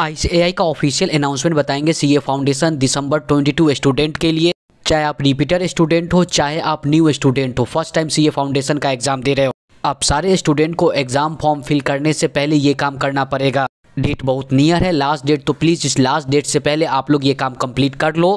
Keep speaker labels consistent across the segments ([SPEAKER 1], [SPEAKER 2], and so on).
[SPEAKER 1] ICAI का official announcement बताएंगे CA foundation December 22 student के लिए चाहे आप रिपीटर स्टूडेंट हो चाहे आप न्यू स्टूडेंट हो फर्स्ट टाइम सीए फाउंडेशन का एग्जाम दे रहे हो आप सारे स्टूडेंट को एग्जाम फॉर्म फिल करने से पहले ये काम करना पड़ेगा डेट बहुत नियर है लास्ट डेट तो प्लीज़ इस लास्ट डेट से पहले आप लोग ये काम कंप्लीट कर लो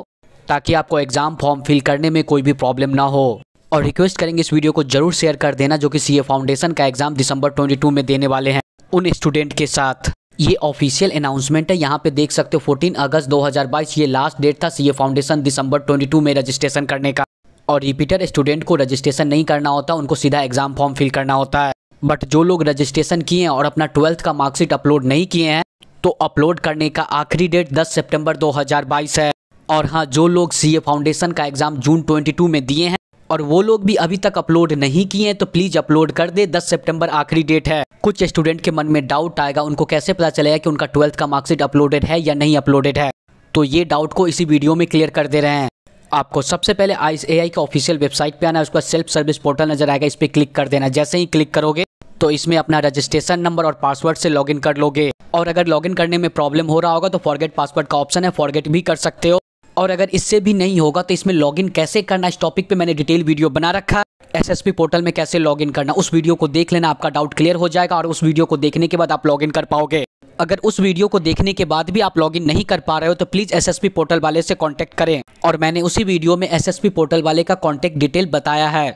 [SPEAKER 1] ताकि आपको एग्जाम फॉर्म फिल करने में कोई भी प्रॉब्लम ना हो और रिक्वेस्ट करेंगे इस वीडियो को जरूर शेयर कर देना जो कि सीए फाउंडेशन का एग्जाम दिसंबर 22 में देने वाले हैं उन स्टूडेंट के साथ ये ऑफिशियल अनाउंसमेंट है यहाँ पे देख सकते हो 14 अगस्त 2022 ये लास्ट डेट था सीए फाउंडेशन दिसंबर 22 में रजिस्ट्रेशन करने का और रिपीटर स्टूडेंट को रजिस्ट्रेशन नहीं करना होता उनको सीधा एग्जाम फॉर्म फिल करना होता है बट जो लोग रजिस्ट्रेशन किए हैं और अपना ट्वेल्थ का मार्कशीट अपलोड नहीं किए हैं तो अपलोड करने का आखिरी डेट दस सेप्टेम्बर दो है और हाँ जो लोग सी फाउंडेशन का एग्ज़ाम जून ट्वेंटी में दिए हैं और वो लोग भी अभी तक अपलोड नहीं किए हैं तो प्लीज़ अपलोड कर दे दस सेप्टेम्बर आखिरी डेट है कुछ स्टूडेंट के मन में डाउट आएगा उनको कैसे पता चलेगा कि उनका ट्वेल्थ का मार्कशीट अपलोडेड है या नहीं अपलोडेड है तो ये डाउट को इसी वीडियो में क्लियर कर दे रहे हैं आपको सबसे पहले आई ए आई का ऑफिशियल वेबसाइट पे आना है उसका सेल्फ सर्विस पोर्टल नजर आएगा इस पर क्लिक कर देना जैसे ही क्लिक करोगे तो इसमें अपना रजिस्ट्रेशन नंबर और पासवर्ड से लॉगिन कर लोगे और अगर लॉगिन करने में प्रॉब्लम हो रहा होगा तो फॉरगेट पासवर्ड का ऑप्शन है फॉरगेट भी कर सकते हो और अगर इससे भी नहीं होगा तो इसमें लॉगिन कैसे करना इस टॉपिक पे मैंने डिटेल वीडियो बना रखा है एसएसपी पोर्टल में कैसे लॉगिन करना उस वीडियो को देख लेना आपका डाउट क्लियर हो जाएगा और उस वीडियो को देखने के बाद आप इन कर पाओगे अगर उस वीडियो को देखने के बाद भी आप लॉगिन नहीं कर पा रहे हो तो प्लीज़ एसएसपी पोर्टल वाले से कॉन्टेक्ट करें और मैंने उसी वीडियो में एसएसपी पोर्टल वाले का कॉन्टेक्ट डिटेल बताया है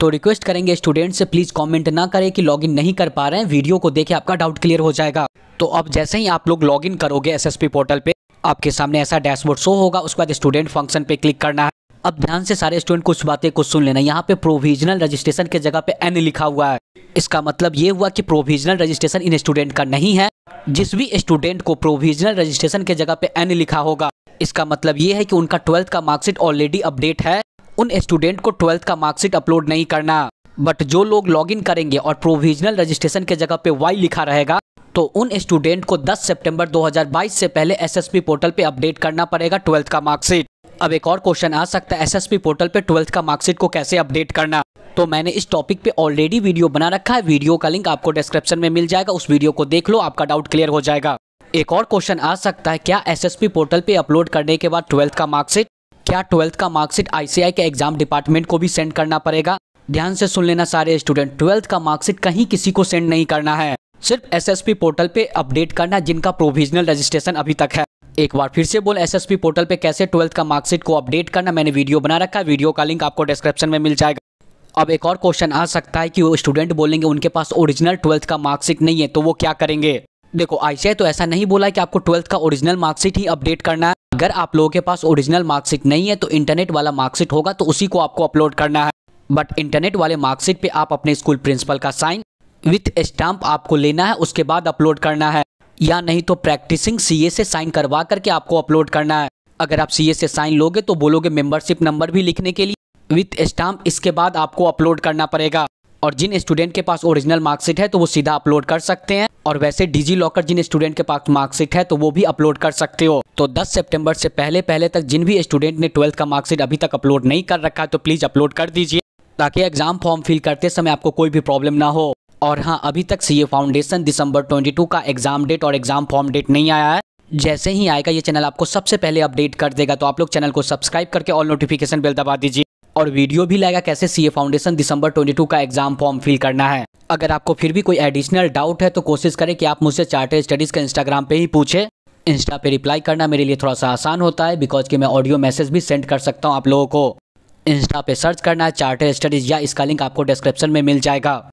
[SPEAKER 1] तो रिक्वेस्ट करेंगे स्टूडेंट से प्लीज़ कमेंट ना करें कि लॉगिन नहीं कर पा रहे हैं वीडियो को देखे आपका डाउट क्लियर हो जाएगा तो अब जैसे ही आप लोग इन करोगे पी पोर्टल पे आपके सामने ऐसा डैशबोर्ड शो होगा उसके बाद स्टूडेंट फंक्शन पे क्लिक करना है अब ध्यान से सारे स्टूडेंट कुछ बातें कुछ सुन लेना यहाँ पे प्रोविजनल रजिस्ट्रेशन के जगह पे एन लिखा हुआ है इसका मतलब ये हुआ कि प्रोविजनल रजिस्ट्रेशन इन स्टूडेंट का नहीं है जिस भी स्टूडेंट को प्रोविजनल रजिस्ट्रेशन के जगह पे एन लिखा होगा इसका मतलब ये है कि उनका ट्वेल्थ का मार्कशीट ऑलरेडी अपडेट है उन स्टूडेंट को ट्वेल्थ का मार्कशीट अपलोड नहीं करना बट जो लोग लॉग करेंगे और प्रोविजनल रजिस्ट्रेशन के जगह पे वाई लिखा रहेगा तो उन स्टूडेंट को 10 सितंबर 2022 से पहले एसएसपी पोर्टल पे अपडेट करना पड़ेगा ट्वेल्थ का मार्कशीट अब एक और क्वेश्चन आ सकता है एसएसपी पोर्टल पे ट्वेल्थ का मार्कशीट को कैसे अपडेट करना तो मैंने इस टॉपिक पे ऑलरेडी वीडियो बना रखा है वीडियो का लिंक आपको डिस्क्रिप्शन में मिल जाएगा उस वीडियो को देख लो आपका डाउट क्लियर हो जाएगा एक और क्वेश्चन आ सकता है क्या एस पोर्टल पे अपलोड करने के बाद ट्वेल्थ का मार्कशीट क्या ट्वेल्थ का मार्कशीट आईसीआई के एग्जाम डिपार्टमेंट को भी सेंड करना पड़ेगा ध्यान से सुन लेना सारे स्टूडेंट ट्वेल्थ का मार्कशीट कहीं किसी को सेंड नहीं करना है सिर्फ एसएसपी पोर्टल पे अपडेट करना जिनका प्रोविजनल रजिस्ट्रेशन अभी तक है एक बार फिर से बोल एसएसपी पोर्टल पे कैसे ट्वेल्थ का मार्कशीट को अपडेट करना मैंने वीडियो बना रखा है वीडियो का लिंक आपको डिस्क्रिप्शन में मिल जाएगा अब एक और क्वेश्चन आ सकता है कि वो स्टूडेंट बोलेंगे उनके पास ओरिजिनल ट्वेल्थ का मार्कशीट नहीं है तो वो क्या करेंगे देखो आईसीआई तो ऐसा नहीं बोला कि आपको ट्वेल्थ का ओरिजिनल मार्कशीट ही अपडेट करना है अगर आप लोगों के पास ओरिजिनल मार्कशीट नहीं है तो इंटरनेट वाला मार्कशीट होगा तो उसी को आपको अपलोड करना है बट इंटरनेट वाले मार्कशीट पे आप अपने स्कूल प्रिंसिपल का साइन विथ स्टाम्प आपको लेना है उसके बाद अपलोड करना है या नहीं तो प्रैक्टिसिंग सीए से साइन करवा करके आपको अपलोड करना है अगर आप सीए से साइन लोगे तो बोलोगे मेंबरशिप नंबर भी लिखने के लिए विथ स्टाम्प इसके बाद आपको अपलोड करना पड़ेगा और जिन स्टूडेंट के पास ओरिजिनल मार्कशीट है तो वो सीधा अपलोड कर सकते हैं और वैसे डिजी लॉकर जिन स्टूडेंट के पास मार्कशीट है तो वो भी अपलोड कर सकते हो तो 10 सितंबर से पहले पहले तक जिन भी स्टूडेंट ने ट्वेल्थ का मार्कशीट अभी तक अपलोड नहीं कर रखा है तो प्लीज़ अपलोड कर दीजिए ताकि एग्जाम फॉर्म फिल करते समय आपको कोई भी प्रॉब्लम ना हो और हाँ अभी तक सी फाउंडेशन दिसंबर ट्वेंटी का एग्ज़ाम डेट और एग्ज़ाम फॉर्म डेट नहीं आया है जैसे ही आएगा ये चैनल आपको सबसे पहले अपडेट कर देगा तो आप लोग चैनल को सब्सक्राइब करके ऑल नोटिफिकेशन बेल दबा दीजिए और वीडियो भी लाएगा कैसे सी फाउंडेशन दिसंबर 22 का एग्जाम फॉर्म फिल करना है अगर आपको फिर भी कोई एडिशनल डाउट है तो कोशिश करें कि आप मुझसे चार्टेड स्टडीज़ का इंस्टाग्राम पे ही पूछें इंस्टा पे रिप्लाई करना मेरे लिए थोड़ा सा आसान होता है बिकॉज कि मैं ऑडियो मैसेज भी सेंड कर सकता हूँ आप लोगों को इंस्टा पे सर्च करना है चार्टेड स्टडीज़ या इसका लिंक आपको डिस्क्रिप्शन में मिल जाएगा